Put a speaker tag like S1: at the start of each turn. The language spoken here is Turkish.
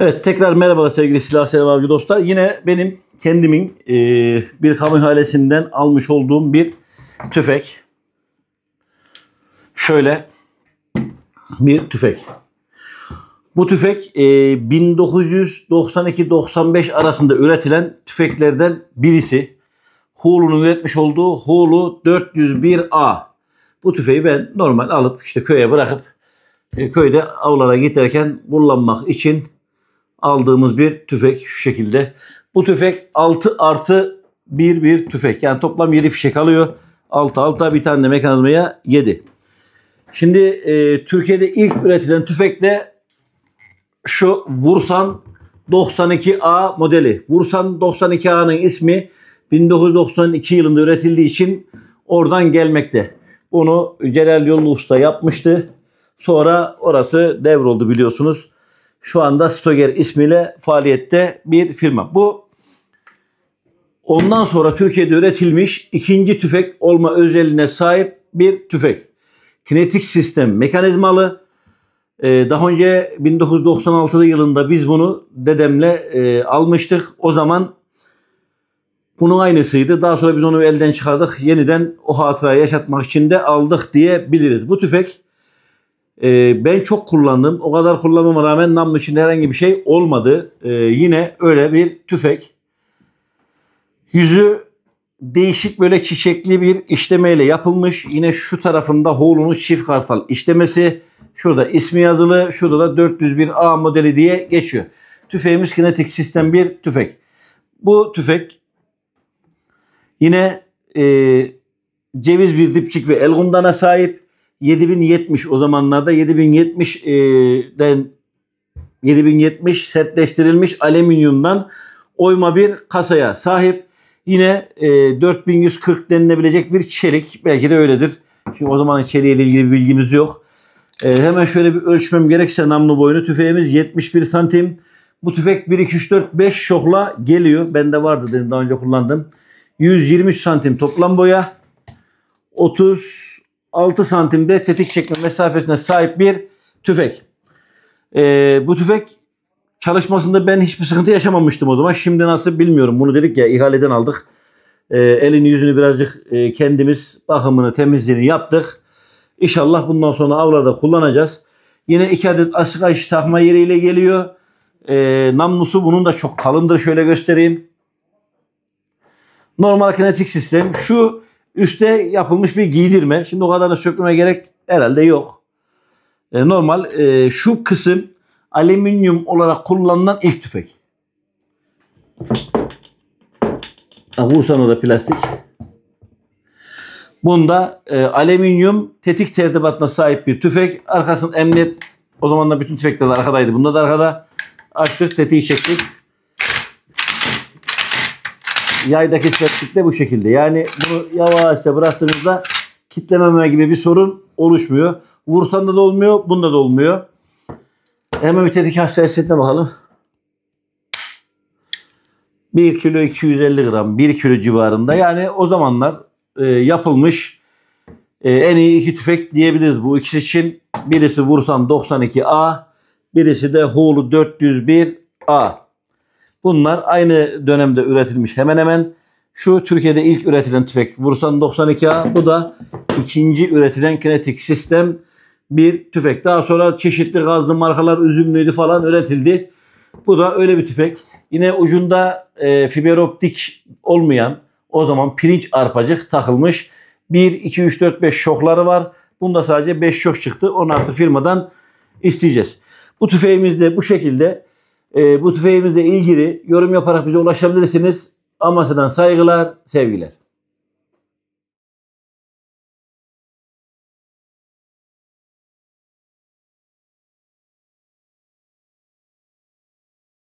S1: Evet tekrar merhabalar sevgili silah severci dostlar. Yine benim kendimin e, bir kamu ihalesinden almış olduğum bir tüfek. Şöyle bir tüfek. Bu tüfek e, 1992-95 arasında üretilen tüfeklerden birisi. Hulu'nun üretmiş olduğu Hulu 401A. Bu tüfeği ben normal alıp işte köye bırakıp e, köyde avlara giderken kullanmak için aldığımız bir tüfek şu şekilde. Bu tüfek 6 artı 1 bir tüfek. Yani toplam 7 fişek alıyor. 6 6 bir tane de mekanizmaya 7. Şimdi e, Türkiye'de ilk üretilen tüfek de şu Vursan 92A modeli. Vursan 92A'nın ismi 1992 yılında üretildiği için oradan gelmekte. Onu Celal Yollu Usta yapmıştı. Sonra orası devroldu biliyorsunuz şu anda Stoger ismiyle faaliyette bir firma. Bu ondan sonra Türkiye'de üretilmiş ikinci tüfek olma özelliğine sahip bir tüfek. Kinetik sistem mekanizmalı. Ee, daha önce 1996 yılında biz bunu dedemle e, almıştık. O zaman bunun aynısıydı. Daha sonra biz onu elden çıkardık. Yeniden o hatırayı yaşatmak için de aldık diyebiliriz. Bu tüfek e, ben çok kullandım. O kadar kullanmama rağmen namlu için herhangi bir şey olmadı. E, yine öyle bir tüfek. Yüzü değişik böyle çiçekli bir işlemeyle yapılmış. Yine şu tarafında Hoğlu'nun çift kartal işlemesi. Şurada ismi yazılı. Şurada da 401A modeli diye geçiyor. Tüfeğimiz kinetik sistem bir tüfek. Bu tüfek yine e, ceviz bir dipçik ve elgundan'a sahip. 7070 o zamanlarda 7070'den e, 7070 sertleştirilmiş alüminyumdan oyma bir kasaya sahip. Yine e, 4140 denilebilecek bir çelik. Belki de öyledir. Çünkü o zamanın çeliğiyle ilgili bir bilgimiz yok. E, hemen şöyle bir ölçmem gerekse namlu boyunu. Tüfeğimiz 71 santim. Bu tüfek 1, 2, 3, 4, 5 şokla geliyor. Bende vardı dedim daha önce kullandım. 123 santim toplam boya. 30 6 santimde tetik çekme mesafesine sahip bir tüfek. Ee, bu tüfek çalışmasında ben hiçbir sıkıntı yaşamamıştım o zaman. Şimdi nasıl bilmiyorum. Bunu dedik ya ihaleden aldık. Ee, elini yüzünü birazcık e, kendimiz bakımını temizliğini yaptık. İnşallah bundan sonra avlarda kullanacağız. Yine iki adet asık ayış takma yeriyle geliyor. Ee, namlusu bunun da çok kalındır. Şöyle göstereyim. Normal kinetik sistem. Şu Üste yapılmış bir giydirme. Şimdi o kadarını sökmeme gerek herhalde yok. E, normal e, şu kısım alüminyum olarak kullanılan ilk tüfek. Vursana da plastik. Bunda e, alüminyum tetik tertibatına sahip bir tüfek. Arkasının emniyet o zaman da bütün tüfekler arkadaydı. Bunda da arkada açtık tetiği çektik yaydaki sertlik de bu şekilde. Yani bunu yavaşça bıraktığınızda kitlememe gibi bir sorun oluşmuyor. Vursan da olmuyor, bunda da olmuyor. Hemen bir tetik hassasiyetine bakalım. 1 kilo 250 gram, 1 kilo civarında. Yani o zamanlar e, yapılmış e, en iyi iki tüfek diyebiliriz bu ikisi için. Birisi Vursan 92A, birisi de Hulu 401A. Bunlar aynı dönemde üretilmiş hemen hemen. Şu Türkiye'de ilk üretilen tüfek Vursan 92A. Bu da ikinci üretilen kinetik sistem bir tüfek. Daha sonra çeşitli gazlı markalar üzümlüydü falan üretildi. Bu da öyle bir tüfek. Yine ucunda e, fiber optik olmayan o zaman pirinç arpacık takılmış. 1, 2, 3, 4, 5 şokları var. Bunda sadece 5 şok çıktı. Onu firmadan isteyeceğiz. Bu tüfeğimiz de bu şekilde e, bu tüfeğimizle ilgili yorum yaparak bize ulaşabilirsiniz. Amasadan saygılar, sevgiler.